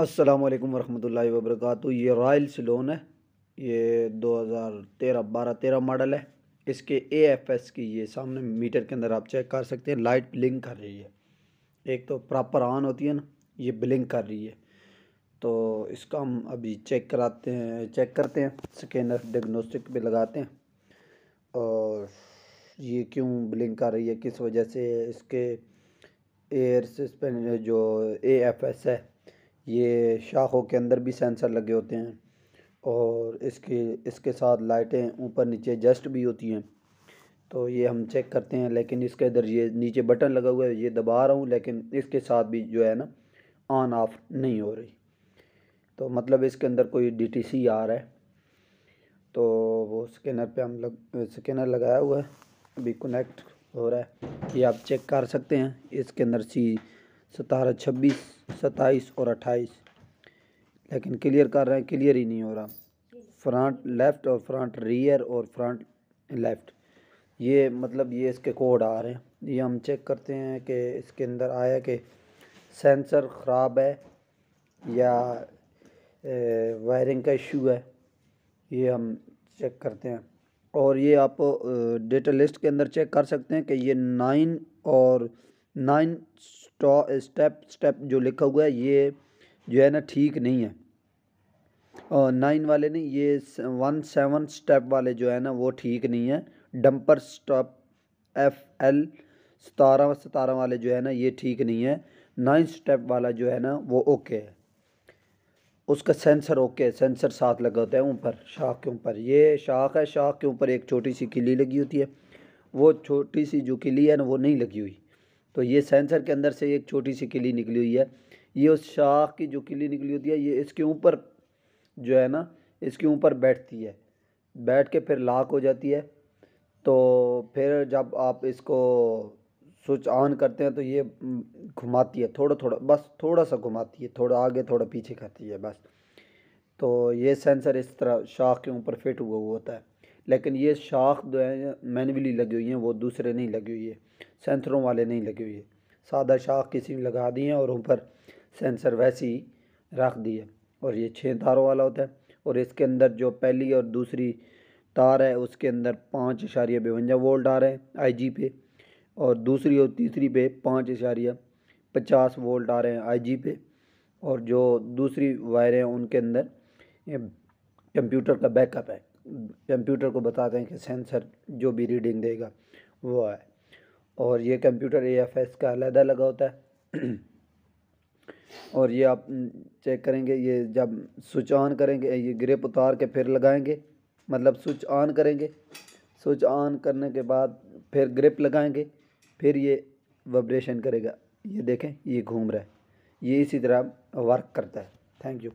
अस्सलाम वालेकुम वरहमतुल्लाहि ये रॉयल सलोन है ये 2013 12 13 मॉडल है इसके ए एफ एस की ये सामने मीटर के अंदर आप चेक कर सकते हैं लाइट ब्लिंक कर रही है एक तो प्रॉपर ऑन होती है ना ये ब्लिंक कर रही है तो इसका हम अभी चेक कराते हैं चेक करते हैं स्कैनर डिग्नोस्टिक भी लगाते हैं और ये क्यों ब्लिंक कर रही है किस वजह से इसके एयर सस्पेंड जो ए एफ एस है ये शाखों के अंदर भी सेंसर लगे होते हैं और इसके इसके साथ लाइटें ऊपर नीचे जस्ट भी होती हैं तो ये हम चेक करते हैं लेकिन इसके इधर ये नीचे बटन लगा हुआ है ये दबा रहा हूँ लेकिन इसके साथ भी जो है ना ऑन ऑफ नहीं हो रही तो मतलब इसके अंदर कोई डीटीसी आ रहा है तो वो स्कैनर पे हम लग स्कैनर लगाया हुआ है अभी कनेक्ट हो रहा है ये आप चेक कर सकते हैं इसके अंदर सी सतारह छब्बीस सत्ताईस और अट्ठाईस लेकिन क्लियर कर रहे हैं क्लियर ही नहीं हो रहा फ्रंट लेफ़्ट और फ्रंट रियर और फ्रंट लेफ़्ट ये मतलब ये इसके कोड आ रहे हैं ये हम चेक करते हैं कि इसके अंदर आया कि सेंसर ख़राब है या वायरिंग का इशू है ये हम चेक करते हैं और ये आप डेटा लिस्ट के अंदर चेक कर सकते हैं कि ये नाइन और नाइन स्टेप स्टेप जो लिखा हुआ है ये जो है ना ठीक नहीं है और नाइन वाले नहीं ये वन सेवन स्टेप वाले जो है ना वो ठीक नहीं है डंपर स्टॉप एफ एल सतारह सतारह वाले जो है ना ये ठीक नहीं है नाइन स्टेप वाला जो है ना वो ओके है उसका सेंसर ओके है सेंसर साथ लगा होता है ऊपर शाख के ऊपर ये शाख है शाख के ऊपर एक छोटी सी किली लगी होती है वो छोटी सी जो किली है ना वो नहीं लगी हुई तो ये सेंसर के अंदर से एक छोटी सी किली निकली हुई है ये उस शाख की जो किली निकली होती है ये इसके ऊपर जो है ना इसके ऊपर बैठती है बैठ के फिर लाक हो जाती है तो फिर जब आप इसको स्विच ऑन करते हैं तो ये घुमाती है थोड़ा थोड़ा बस थोड़ा सा घुमाती है थोड़ा आगे थोड़ा पीछे करती है बस तो ये सेंसर इस तरह शाख के ऊपर फिट हुआ हुआ होता है लेकिन ये शाख जो है मैनुअली लगी हुई है वो दूसरे नहीं लगी हुई है सेंसरों वाले नहीं लगे हुए सादा शाख किसी ने लगा दिए और ऊपर सेंसर वैसे ही रख दिए और ये छः तारों वाला होता है और इसके अंदर जो पहली और दूसरी तार है उसके अंदर पाँच इशारिया बवंजा वोल्ट आ रहे हैं आई जी पे और दूसरी और तीसरी पे पाँच इशारिया पचास वोल्ट आ रहे हैं आई जी पे और जो दूसरी वायरें हैं उनके अंदर कंप्यूटर का बैकअप है कंप्यूटर को बताते हैं कि सेंसर जो भी रीडिंग देगा वो है और ये कंप्यूटर ए एफ एस का अलहदा लगा होता है और ये आप चेक करेंगे ये जब स्विच ऑन करेंगे ये ग्रिप उतार के फिर लगाएंगे मतलब स्विच ऑन करेंगे स्विच ऑन करने के बाद फिर ग्रिप लगाएंगे फिर ये वाइब्रेशन करेगा ये देखें ये घूम रहा है ये इसी तरह वर्क करता है थैंक यू